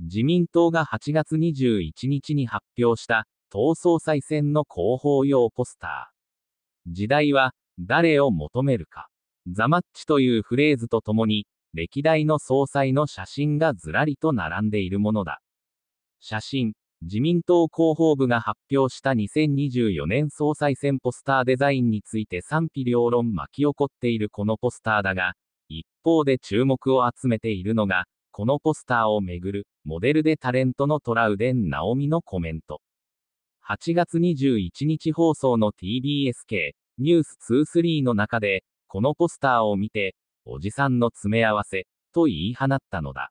自民党が8月21日に発表した党総裁選の広報用ポスター。時代は誰を求めるか。ザマッチというフレーズとともに、歴代の総裁の写真がずらりと並んでいるものだ。写真、自民党広報部が発表した2024年総裁選ポスターデザインについて賛否両論巻き起こっているこのポスターだが、一方で注目を集めているのが、このポスターをめぐるモデルでタレントのトラウデン・ナオミのコメント。8月21日放送の TBSK ニュース23の中で、このポスターを見て、おじさんの詰め合わせ、と言い放ったのだ。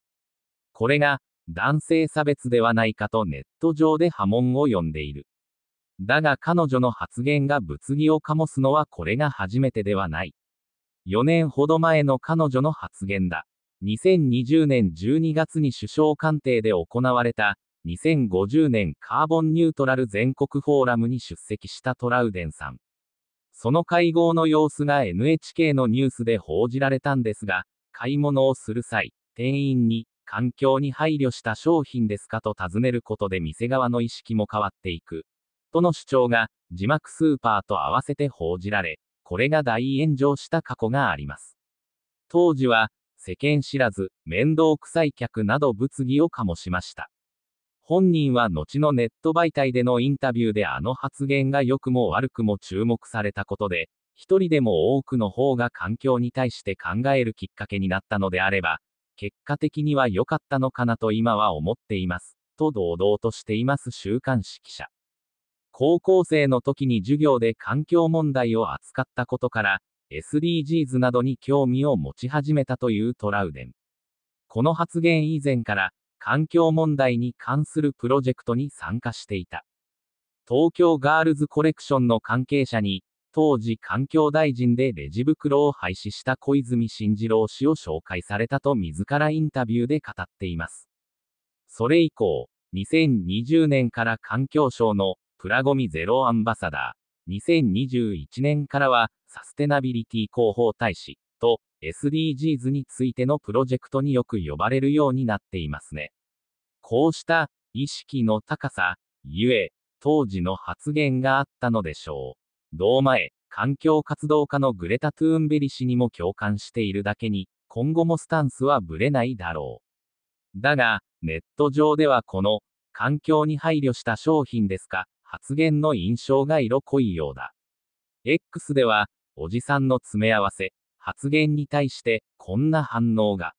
これが、男性差別ではないかとネット上で波紋を呼んでいる。だが彼女の発言が物議を醸すのはこれが初めてではない。4年ほど前の彼女の発言だ。2020年12月に首相官邸で行われた、2050年カーボンニュートラル全国フォーラムに出席したトラウデンさん。その会合の様子が NHK のニュースで報じられたんですが、買い物をする際、店員に、環境に配慮した商品ですかと尋ねることで店側の意識も変わっていく。との主張が、字幕スーパーと合わせて報じられ、これが大炎上した過去があります。当時は、世間知らず、面倒くさい客など物議を醸しました。本人は後のネット媒体でのインタビューであの発言が良くも悪くも注目されたことで、一人でも多くの方が環境に対して考えるきっかけになったのであれば、結果的には良かったのかなと今は思っています、と堂々としています週刊誌記者。高校生の時に授業で環境問題を扱ったことから、SDGs などに興味を持ち始めたというトラウデン。この発言以前から、環境問題に関するプロジェクトに参加していた。東京ガールズコレクションの関係者に、当時環境大臣でレジ袋を廃止した小泉進次郎氏を紹介されたと自らインタビューで語っています。それ以降、2020年から環境省のプラゴミゼロアンバサダー、2021年からは、サステナビリティ広報大使と SDGs についてのプロジェクトによく呼ばれるようになっていますね。こうした意識の高さ、ゆえ、当時の発言があったのでしょう。同前、環境活動家のグレタ・トゥーンベリ氏にも共感しているだけに、今後もスタンスはぶれないだろう。だが、ネット上ではこの、環境に配慮した商品ですか、発言の印象が色濃いようだ。X では、おじさんの詰め合わせ、発言に対して、こんな反応が。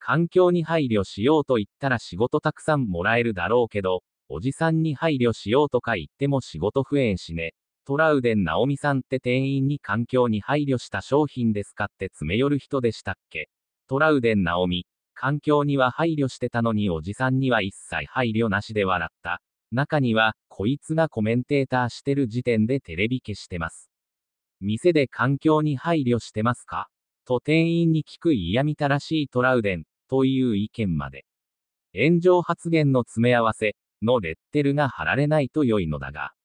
環境に配慮しようと言ったら仕事たくさんもらえるだろうけど、おじさんに配慮しようとか言っても仕事増えんしね。トラウデン直美さんって店員に環境に配慮した商品ですかって詰め寄る人でしたっけトラウデン直美、環境には配慮してたのにおじさんには一切配慮なしで笑った。中には、こいつがコメンテーターしてる時点でテレビ消してます。店で環境に配慮してますかと店員に聞く嫌みたらしいトラウデン、という意見まで。炎上発言の詰め合わせのレッテルが貼られないと良いのだが。